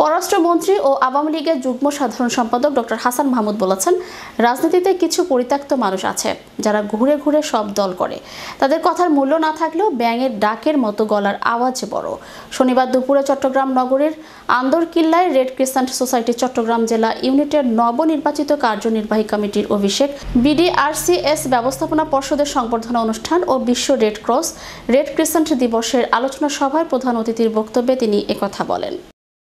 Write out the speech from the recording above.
পররাষ্ট্রমন্ত্রী ও আওয়ামী লীগের যুগ্ম সাধারণ সম্পাদক ডক্টর হাসান মাহমুদ বলেছেন রাজনীতিতে কিছু পরিত্যক্ত মানুষ আছে যারা ঘুরে ঘুরে সব দল করে তাদের কথার মূল্য না থাকলেও ব্যাঙের ডাকের মতো গলার আওয়াজ বড় শনিবার দুপুরে চট্টগ্রাম নগরের আন্দরকিল্লায় রেড ক্রিসেন্ট সোসাইটি চট্টগ্রাম জেলা ইউনিটের নবনির্বাচিত কার্যনির্বাহী কমিটির অভিষেক বিডিআরসিএস ব্যবস্থাপনা পর্ষদের সংবর্ধনা অনুষ্ঠান ও বিশ্ব রেড ক্রস রেড ক্রিসেন্ট দিবসের আলোচনা সভায় প্রধান অতিথির বক্তব্যে তিনি একথা বলেন